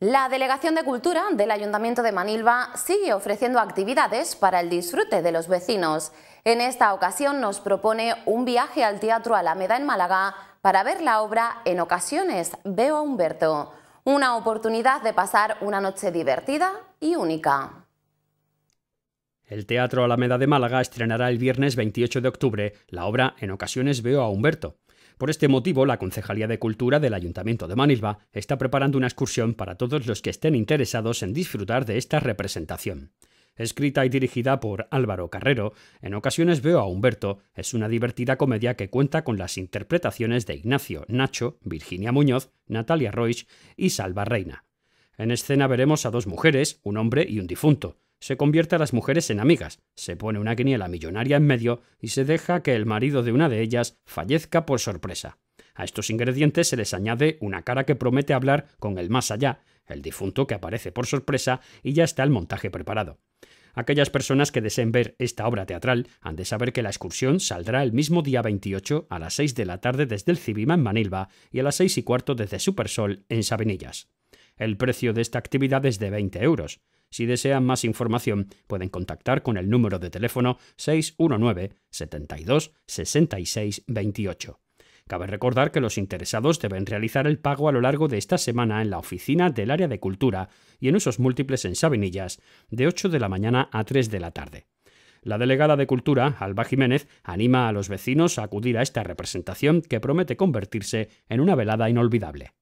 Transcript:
La Delegación de Cultura del Ayuntamiento de Manilva sigue ofreciendo actividades para el disfrute de los vecinos. En esta ocasión nos propone un viaje al Teatro Alameda en Málaga para ver la obra En ocasiones veo a Humberto, una oportunidad de pasar una noche divertida y única. El Teatro Alameda de Málaga estrenará el viernes 28 de octubre la obra En ocasiones veo a Humberto, por este motivo, la Concejalía de Cultura del Ayuntamiento de Manilva está preparando una excursión para todos los que estén interesados en disfrutar de esta representación. Escrita y dirigida por Álvaro Carrero, en ocasiones veo a Humberto, es una divertida comedia que cuenta con las interpretaciones de Ignacio, Nacho, Virginia Muñoz, Natalia Roig y Salva Reina. En escena veremos a dos mujeres, un hombre y un difunto se convierte a las mujeres en amigas, se pone una quiniela millonaria en medio y se deja que el marido de una de ellas fallezca por sorpresa. A estos ingredientes se les añade una cara que promete hablar con el más allá, el difunto que aparece por sorpresa y ya está el montaje preparado. Aquellas personas que deseen ver esta obra teatral han de saber que la excursión saldrá el mismo día 28 a las 6 de la tarde desde el Cibima en Manilva y a las 6 y cuarto desde Supersol en Sabinillas. El precio de esta actividad es de 20 euros. Si desean más información, pueden contactar con el número de teléfono 619 72 66 Cabe recordar que los interesados deben realizar el pago a lo largo de esta semana en la oficina del área de cultura y en usos múltiples en Sabinillas, de 8 de la mañana a 3 de la tarde. La delegada de Cultura, Alba Jiménez, anima a los vecinos a acudir a esta representación que promete convertirse en una velada inolvidable.